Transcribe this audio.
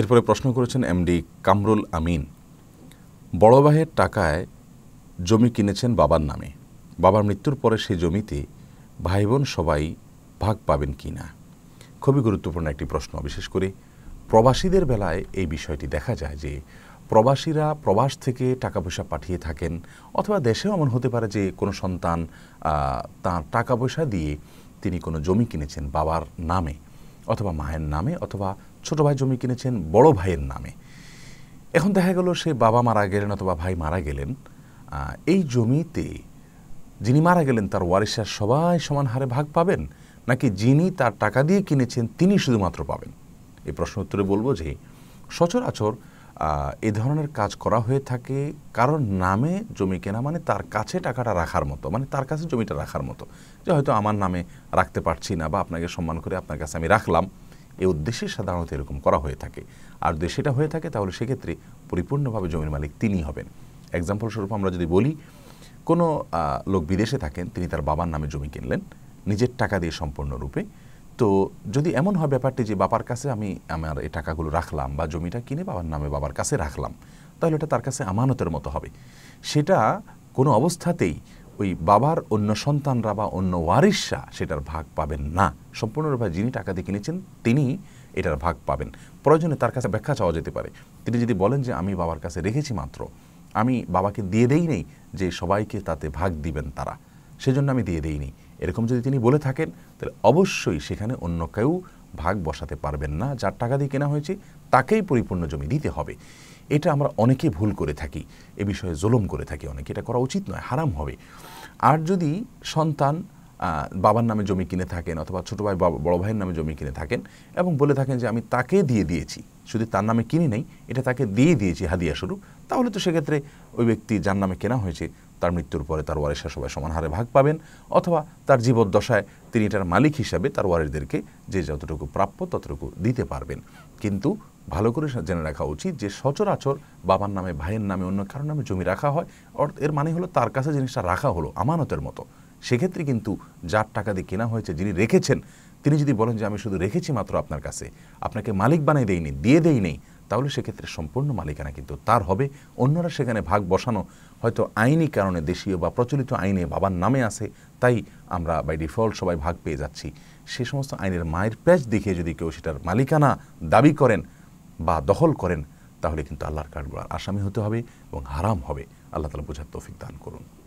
এরপরে প্রশ্ন করেছেন এমডি কামরুল আমিন বড় ভাইয়ের টাকায় জমি কিনেছেন বাবার নামে বাবার মৃত্যুর পরে সেই জমিতে ভাই বোন সবাই ভাগ পাবেন কি না খুবই গুরুত্বপূর্ণ একটি প্রশ্ন বিশেষ করে প্রবাসীদের বেলায় এই বিষয়টি দেখা যায় যে প্রবাসীরা প্রবাস থেকে টাকা পয়সা পাঠিয়ে থাকেন অথবা দেশেও এমন হতে পারে যে কোনো সন্তান তার টাকা পয়সা দিয়ে তিনি কোনো জমি কিনেছেন বাবার নামে অথবা মায়ের নামে অথবা ছোট ভাই জমি কিনেছেন বড় ভাইয়ের নামে এখন দেখা গেল সে বাবা মারা গেলেন অথবা ভাই মারা গেলেন এই জমিতে যিনি মারা গেলেন তার ওয়ারিসার সবাই সমান হারে ভাগ পাবেন নাকি যিনি তার টাকা দিয়ে কিনেছেন তিনি শুধুমাত্র পাবেন এই প্রশ্ন উত্তরে বলবো যে সচরাচর এ ধরনের কাজ করা হয়ে থাকে কারোর নামে জমি কেনা মানে তার কাছে টাকাটা রাখার মতো মানে তার কাছে জমিটা রাখার মতো যে হয়তো আমার নামে রাখতে পারছি না বা আপনাকে সম্মান করে আপনার কাছে আমি রাখলাম এই উদ্দেশ্যে সাধারণত এরকম করা হয়ে থাকে আর যদি সেটা হয়ে থাকে তাহলে সেক্ষেত্রে পরিপূর্ণভাবে জমির মালিক তিনি হবেন এক্সাম্পলস্বরূপ আমরা যদি বলি কোনো লোক বিদেশে থাকেন তিনি তার বাবার নামে জমি কিনলেন নিজের টাকা দিয়ে সম্পূর্ণরূপে তো যদি এমন হয় ব্যাপারটি যে বাবার কাছে আমি আমার এই টাকাগুলো রাখলাম বা জমিটা কিনে বাবার নামে বাবার কাছে রাখলাম তাহলে এটা তার কাছে আমানতের মতো হবে সেটা কোনো অবস্থাতেই ওই বাবার অন্য সন্তানরা বা অন্য ওয়ারিসা সেটার ভাগ পাবেন না সম্পূর্ণরূপে যিনি টাকা দিয়ে কিনেছেন তিনি এটার ভাগ পাবেন প্রয়োজনে তার কাছে ব্যাখ্যা চাওয়া যেতে পারে তিনি যদি বলেন যে আমি বাবার কাছে রেখেছি মাত্র আমি বাবাকে দিয়ে দেই নেই যে সবাইকে তাতে ভাগ দিবেন তারা সেজন্য আমি দিয়ে দেই নেই এরকম যদি তিনি বলে থাকেন তাহলে অবশ্যই সেখানে অন্য কেউ ভাগ বসাতে পারবেন না যার টাকা দিয়ে কেনা হয়েছে তাকেই পরিপূর্ণ জমি দিতে হবে এটা আমরা অনেকে ভুল করে থাকি এ বিষয়ে জোলম করে থাকি অনেকে এটা করা উচিত নয় হারাম হবে আর যদি সন্তান বাবার নামে জমি কিনে থাকেন অথবা ছোটো ভাই বড় ভাইয়ের নামে জমি কিনে থাকেন এবং বলে থাকেন যে আমি তাকে দিয়ে দিয়েছি শুধু তার নামে কিনে নেই এটা তাকে দিয়ে দিয়েছি হাদিয়া স্বরূপ তাহলে তো সেক্ষেত্রে ওই ব্যক্তি যার নামে কেনা হয়েছে তার মৃত্যুর পরে তার ওয়ারিশা সবাই সমান হারে ভাগ পাবেন অথবা তার জীবদ্দশায় তিনি এটার মালিক হিসাবে তার ওয়ারিসদেরকে যে যতটুকু প্রাপ্য ততটুকু দিতে পারবেন কিন্তু ভালো করে জেনে রাখা উচিত যে সচরাচর বাবার নামে ভাইয়ের নামে অন্য কারোর নামে জমি রাখা হয় এর মানে হলো তার কাছে জিনিসটা রাখা হলো আমানতের মতো সেক্ষেত্রে কিন্তু যার টাকা দিয়ে কেনা হয়েছে যিনি রেখেছেন তিনি যদি বলেন যে আমি শুধু রেখেছি মাত্র আপনার কাছে আপনাকে মালিক বানিয়ে দেইনি দিয়ে দেই নেই তাহলে সেক্ষেত্রে সম্পূর্ণ মালিকানা কিন্তু তার হবে অন্যরা সেখানে ভাগ বসানো হয়তো আইনি কারণে দেশীয় বা প্রচলিত আইনে বাবার নামে আছে তাই আমরা বাই ডিফল্ট সবাই ভাগ পেয়ে যাচ্ছি সে সমস্ত আইনের মায়ের প্যাচ দেখিয়ে যদি কেউ সেটার মালিকানা দাবি করেন বা দখল করেন তাহলে কিন্তু আল্লাহর কার্ডগুলো আসামি হতে হবে এবং হারাম হবে আল্লাহ তালা বোঝার তৌফিক দান করুন